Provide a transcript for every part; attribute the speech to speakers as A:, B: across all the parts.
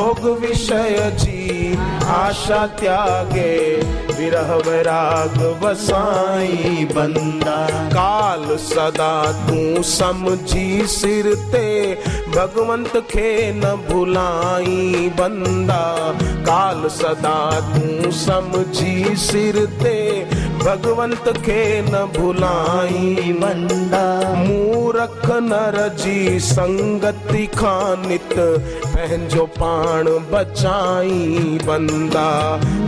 A: भोग विषय जी आशा त्यागे विरह वैराग बसाई बंदा काल सदा तू समझी सिरते भगवंत खे न भुलाई बंदा काल सदा तू समझी ते भगवंत के न भुलाई बंदा मूरख नर जी संगति खानित पंहिंजो पाण बचाई बंदा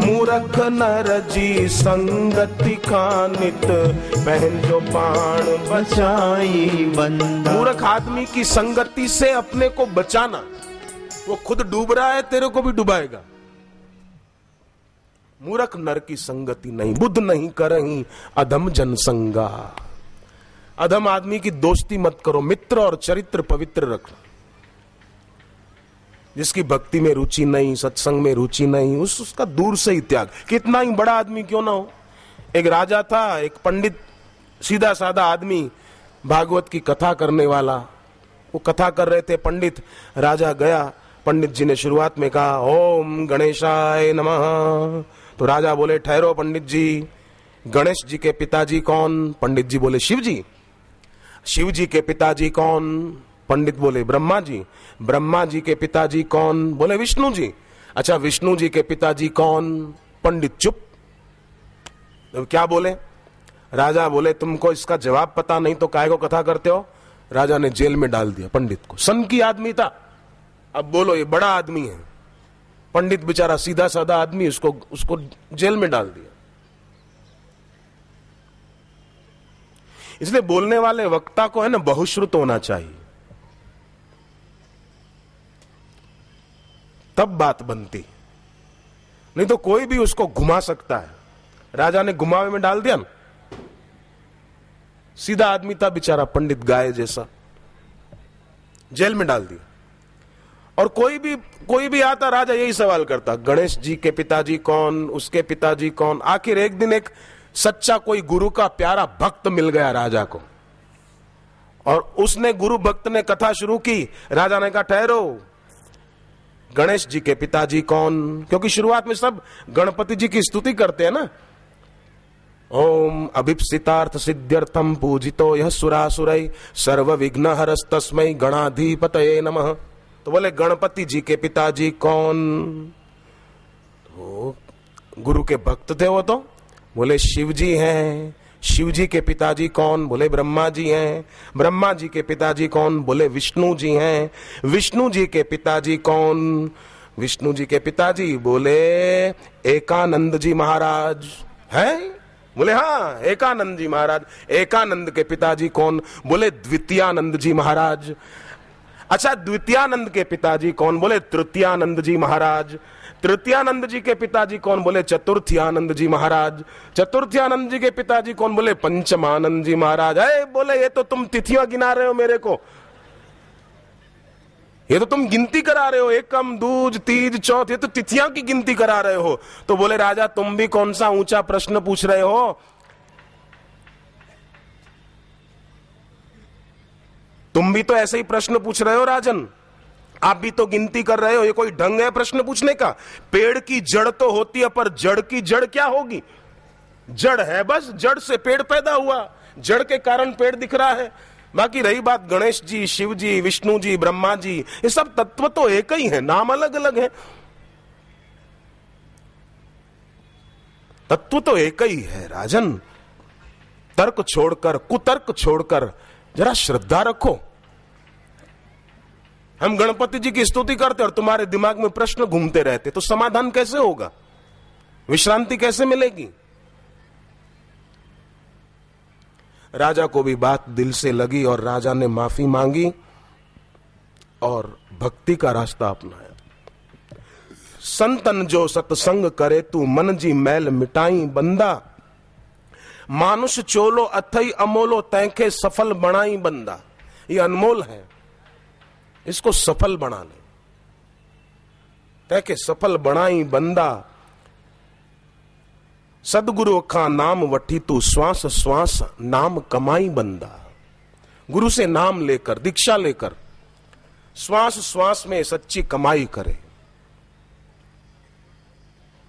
A: मूरख नर जी संगति खानित पंहिंजो पाण बचाई बंदा मूरख आदमी की संगति से अपने को बचाना वो खुद डूब रहा है तेरे को भी डुबाएगा मूरख नर की संगति नहीं बुद्ध नहीं कर ही अधम जनसंगा अधम आदमी की दोस्ती मत करो मित्र और चरित्र पवित्र रखो जिसकी भक्ति में रुचि नहीं सत्संग में रुचि नहीं उस उसका दूर से ही त्याग कितना ही बड़ा आदमी क्यों ना हो एक राजा था एक पंडित सीधा साधा आदमी भागवत की कथा करने वाला वो कथा कर रहे थे पंडित राजा गया पंडित जी ने शुरुआत में कहा ओम गणेशाय नमः तो राजा बोले ठहरो पंडित जी गणेश जी के पिताजी कौन पंडित जी बोले शिव जी शिव जी के पिताजी कौन पंडित बोले ब्रह्मा जी ब्रह्मा जी के पिताजी कौन बोले विष्णु जी अच्छा विष्णु जी के पिताजी कौन पंडित चुप तो क्या बोले राजा बोले तुमको इसका जवाब पता नहीं तो काय को कथा करते हो राजा ने जेल में डाल दिया पंडित को सन की आदमी था अब बोलो ये बड़ा आदमी है पंडित बेचारा सीधा साधा आदमी उसको उसको जेल में डाल दिया इसलिए बोलने वाले वक्ता को है ना बहुश्रुत होना चाहिए तब बात बनती नहीं तो कोई भी उसको घुमा सकता है राजा ने घुमावे में डाल दिया ना सीधा आदमी था बेचारा पंडित गाय जैसा जेल में डाल दिया और कोई भी कोई भी आता राजा यही सवाल करता गणेश जी के पिताजी कौन उसके पिताजी कौन आखिर एक दिन एक सच्चा कोई गुरु का प्यारा भक्त मिल गया राजा को और उसने गुरु भक्त ने कथा शुरू की राजा ने कहा ठहरो गणेश जी के पिताजी कौन क्योंकि शुरुआत में सब गणपति जी की स्तुति करते हैं ना ओम अभिप्सितार्थ सिद्ध्यर्थम पूजितो यह सुरासुरई सर्व विघ्न हरस्तस्मय गणाधिपत नमः तो बोले गणपति जी के पिताजी कौन तो गुरु के भक्त थे वो तो बोले शिव जी हैं शिव जी के पिताजी कौन बोले ब्रह्मा जी हैं ब्रह्मा जी के पिताजी कौन बोले विष्णु जी हैं विष्णु जी के पिताजी कौन विष्णु जी के पिताजी बोले एकानंद जी महाराज हैं बोले हाँ एकानंद जी महाराज एकानंद के पिताजी कौन बोले द्वितीयानंद जी महाराज अच्छा द्वितीयानंद के पिताजी कौन बोले तृतीयानंद जी महाराज तृतीयानंद जी के पिताजी कौन बोले चतुर्थियानंद जी महाराज चतुर्थियानंद जी के पिताजी कौन बोले पंचमानंद जी महाराज अरे बोले ये तो तुम तिथियां गिना रहे हो मेरे को ये तो तुम गिनती करा रहे हो एकम दूज तीज चौथ ये तो तिथियां की गिनती करा रहे हो तो बोले राजा तुम भी कौन सा ऊंचा प्रश्न पूछ रहे हो तुम भी तो ऐसे ही प्रश्न पूछ रहे हो राजन आप भी तो गिनती कर रहे हो ये कोई ढंग है प्रश्न पूछने का पेड़ की जड़ तो होती है पर जड़ की जड़ क्या होगी जड़ है बस जड़ से पेड़ पैदा हुआ जड़ के कारण पेड़ दिख रहा है बाकी रही बात गणेश जी शिव जी विष्णु जी ब्रह्मा जी ये सब तत्व तो एक ही है नाम अलग अलग है तत्व तो एक ही है राजन तर्क छोड़कर कुतर्क छोड़कर जरा श्रद्धा रखो हम गणपति जी की स्तुति करते और तुम्हारे दिमाग में प्रश्न घूमते रहते तो समाधान कैसे होगा विश्रांति कैसे मिलेगी राजा को भी बात दिल से लगी और राजा ने माफी मांगी और भक्ति का रास्ता अपनाया संतन जो सत्संग करे तू मन जी मैल मिटाई बंदा मानुष चोलो अथई अमोलो तैखे सफल बनाई बंदा ये अनमोल है इसको सफल बना ले तैके सफल बनाई बंदा सदगुरु का नाम वठी तू श्वास श्वास नाम कमाई बंदा गुरु से नाम लेकर दीक्षा लेकर श्वास श्वास में सच्ची कमाई करे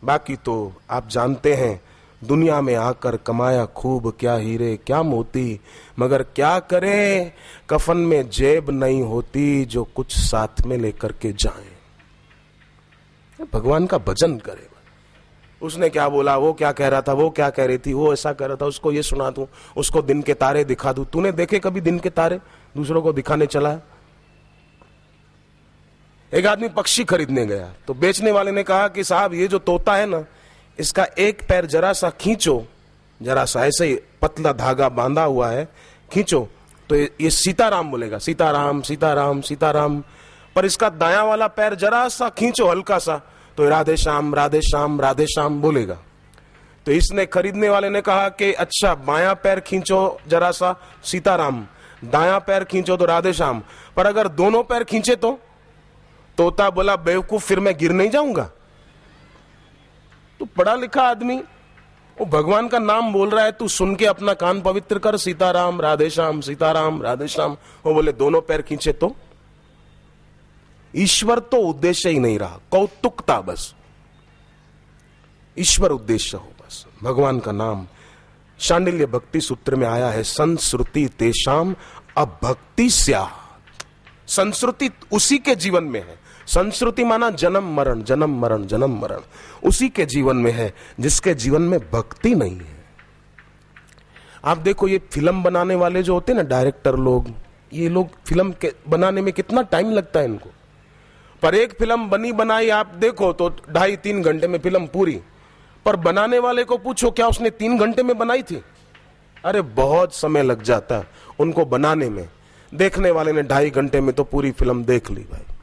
A: बाकी तो आप जानते हैं दुनिया में आकर कमाया खूब क्या हीरे क्या मोती मगर क्या करे कफन में जेब नहीं होती जो कुछ साथ में लेकर के जाए भगवान का भजन करे उसने क्या बोला वो क्या कह रहा था वो क्या कह रही थी वो ऐसा कह रहा था उसको ये सुना दू उसको दिन के तारे दिखा दू तूने देखे कभी दिन के तारे दूसरों को दिखाने चला एक आदमी पक्षी खरीदने गया तो बेचने वाले ने कहा कि साहब ये जो तोता है ना इसका एक पैर जरा सा खींचो जरा सा ऐसे ही पतला धागा बांधा हुआ है खींचो तो ये सीताराम बोलेगा सीताराम सीताराम सीताराम पर इसका दाया वाला पैर जरा सा खींचो हल्का सा तो राधे श्याम राधे श्याम राधे श्याम बोलेगा तो इसने खरीदने वाले ने कहा कि अच्छा बाया पैर खींचो जरा सा सीताराम दाया पैर खींचो तो राधे श्याम पर अगर दोनों पैर खींचे तो तोता बोला बेवकूफ फिर मैं गिर नहीं जाऊंगा तो पढ़ा लिखा आदमी वो भगवान का नाम बोल रहा है तू सुन के अपना कान पवित्र कर सीताराम राधे श्याम सीताराम राधे श्याम वो बोले दोनों पैर खींचे तो ईश्वर तो उद्देश्य ही नहीं रहा कौतुकता बस ईश्वर उद्देश्य हो बस भगवान का नाम शांडिल्य भक्ति सूत्र में आया है संस्कृति तेषाम अभक्ति स्या संस्कृति उसी के जीवन में है संस्कृति माना जन्म मरण जन्म मरण जन्म मरण उसी के जीवन में है जिसके जीवन में भक्ति नहीं है आप देखो ये फिल्म बनाने वाले जो होते हैं ना डायरेक्टर लोग ये लोग फिल्म के बनाने में कितना टाइम लगता है इनको पर एक फिल्म बनी बनाई आप देखो तो ढाई तीन घंटे में फिल्म पूरी पर बनाने वाले को पूछो क्या उसने तीन घंटे में बनाई थी अरे बहुत समय लग जाता उनको बनाने में देखने वाले ने ढाई घंटे में तो पूरी फिल्म देख ली भाई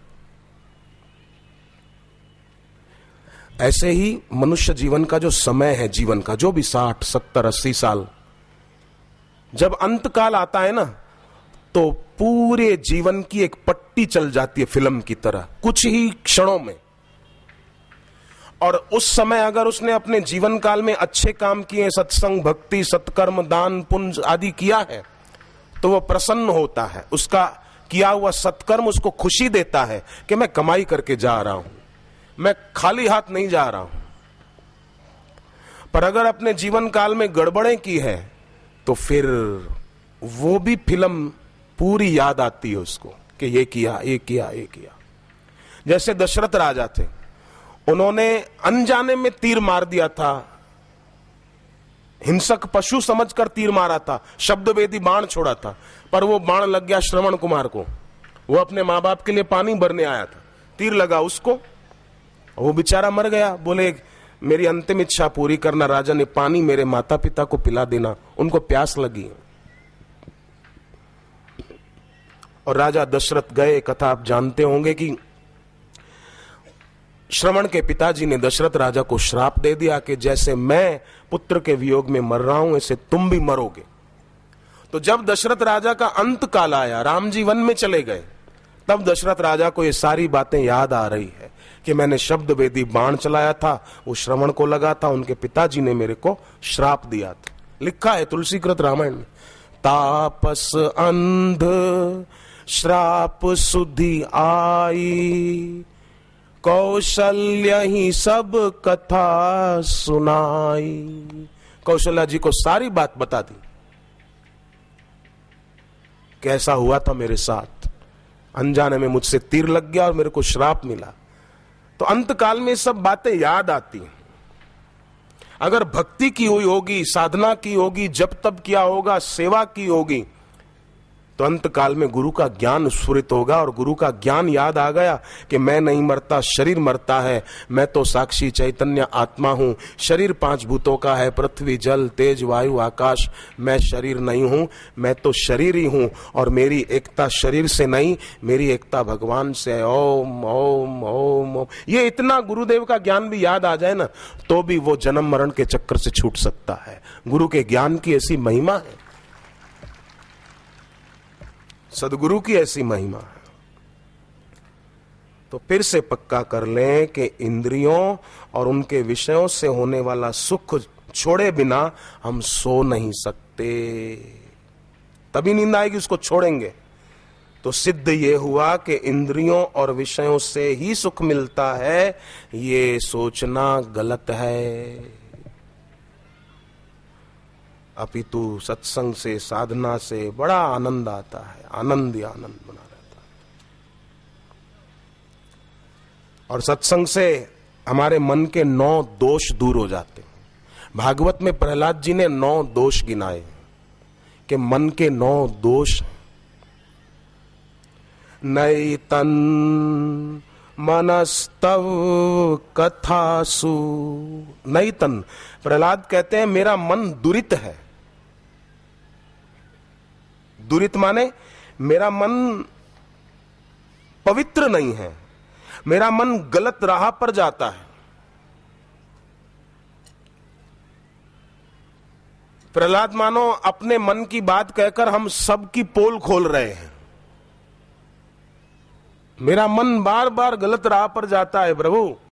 A: ऐसे ही मनुष्य जीवन का जो समय है जीवन का जो भी साठ सत्तर अस्सी साल जब अंत काल आता है ना तो पूरे जीवन की एक पट्टी चल जाती है फिल्म की तरह कुछ ही क्षणों में और उस समय अगर उसने अपने जीवन काल में अच्छे काम किए सत्संग भक्ति सत्कर्म दान पुंज आदि किया है तो वह प्रसन्न होता है उसका किया हुआ सत्कर्म उसको खुशी देता है कि मैं कमाई करके जा रहा हूं मैं खाली हाथ नहीं जा रहा हूं पर अगर अपने जीवन काल में गड़बड़े की है तो फिर वो भी फिल्म पूरी याद आती है उसको कि ये किया ये किया ये किया जैसे दशरथ राजा थे उन्होंने अनजाने में तीर मार दिया था हिंसक पशु समझकर तीर मारा था शब्द वेदी बाण छोड़ा था पर वो बाण लग गया श्रवण कुमार को वो अपने मां बाप के लिए पानी भरने आया था तीर लगा उसको वो बेचारा मर गया बोले मेरी अंतिम इच्छा पूरी करना राजा ने पानी मेरे माता पिता को पिला देना उनको प्यास लगी और राजा दशरथ गए कथा आप जानते होंगे कि श्रवण के पिताजी ने दशरथ राजा को श्राप दे दिया कि जैसे मैं पुत्र के वियोग में मर रहा हूं ऐसे तुम भी मरोगे तो जब दशरथ राजा का अंत काल आया राम जी वन में चले गए तब दशरथ राजा को ये सारी बातें याद आ रही है कि मैंने शब्द वेदी बाण चलाया था वो श्रवण को लगा था उनके पिताजी ने मेरे को श्राप दिया था लिखा है तुलसीकृत रामायण में तापस अंध श्राप सुधि आई कौशल्य ही सब कथा सुनाई कौशल्या जी को सारी बात बता दी कैसा हुआ था मेरे साथ अनजाने में मुझसे तीर लग गया और मेरे को श्राप मिला तो अंत काल में सब बातें याद आती हैं अगर भक्ति की हुई होगी साधना की होगी जब तब किया होगा सेवा की होगी तो अंत काल में गुरु का ज्ञान स्फुरित होगा और गुरु का ज्ञान याद आ गया कि मैं नहीं मरता शरीर मरता है मैं तो साक्षी चैतन्य आत्मा हूँ शरीर पांच भूतों का है पृथ्वी जल तेज वायु आकाश मैं शरीर नहीं हूँ मैं तो शरीर ही हूँ और मेरी एकता शरीर से नहीं मेरी एकता भगवान से है ओम ओम ओम ओम ये इतना गुरुदेव का ज्ञान भी याद आ जाए ना तो भी वो जन्म मरण के चक्कर से छूट सकता है गुरु के ज्ञान की ऐसी महिमा है सदगुरु की ऐसी महिमा है तो फिर से पक्का कर लें कि इंद्रियों और उनके विषयों से होने वाला सुख छोड़े बिना हम सो नहीं सकते तभी नींद आएगी उसको छोड़ेंगे तो सिद्ध ये हुआ कि इंद्रियों और विषयों से ही सुख मिलता है ये सोचना गलत है अपितु सत्संग से साधना से बड़ा आनंद आता है आनंद ही आनंद बना रहता है और सत्संग से हमारे मन के नौ दोष दूर हो जाते हैं भागवत में प्रहलाद जी ने नौ दोष गिनाए कि मन के नौ दोष नई तन मनस्तव कथासु नई तन प्रहलाद कहते हैं मेरा मन दुरित है दुरित माने मेरा मन पवित्र नहीं है मेरा मन गलत राह पर जाता है प्रहलाद मानो अपने मन की बात कहकर हम सबकी पोल खोल रहे हैं मेरा मन बार बार गलत राह पर जाता है प्रभु